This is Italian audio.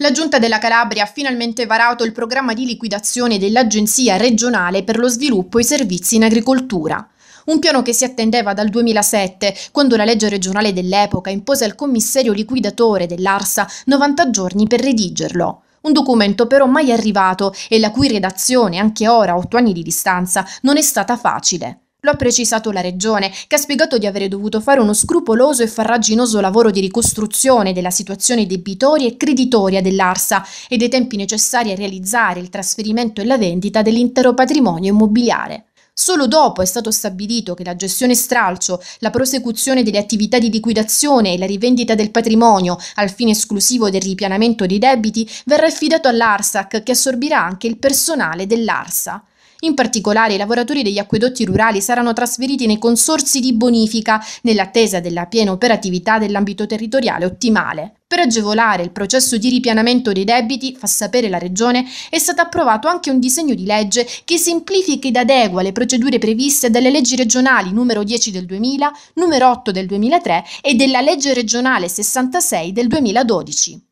La Giunta della Calabria ha finalmente varato il programma di liquidazione dell'Agenzia regionale per lo sviluppo e i servizi in agricoltura. Un piano che si attendeva dal 2007, quando la legge regionale dell'epoca impose al commissario liquidatore dell'ARSA 90 giorni per redigerlo. Un documento però mai arrivato e la cui redazione, anche ora a otto anni di distanza, non è stata facile. Lo ha precisato la Regione, che ha spiegato di avere dovuto fare uno scrupoloso e farraginoso lavoro di ricostruzione della situazione debitori e creditoria dell'Arsa e dei tempi necessari a realizzare il trasferimento e la vendita dell'intero patrimonio immobiliare. Solo dopo è stato stabilito che la gestione stralcio, la prosecuzione delle attività di liquidazione e la rivendita del patrimonio al fine esclusivo del ripianamento dei debiti verrà affidato all'ARSAC che assorbirà anche il personale dell'ARSA. In particolare i lavoratori degli acquedotti rurali saranno trasferiti nei consorsi di bonifica nell'attesa della piena operatività dell'ambito territoriale ottimale. Per agevolare il processo di ripianamento dei debiti, fa sapere la Regione, è stato approvato anche un disegno di legge che semplifica ed adegua le procedure previste dalle leggi regionali numero 10 del 2000, numero 8 del 2003 e della legge regionale 66 del 2012.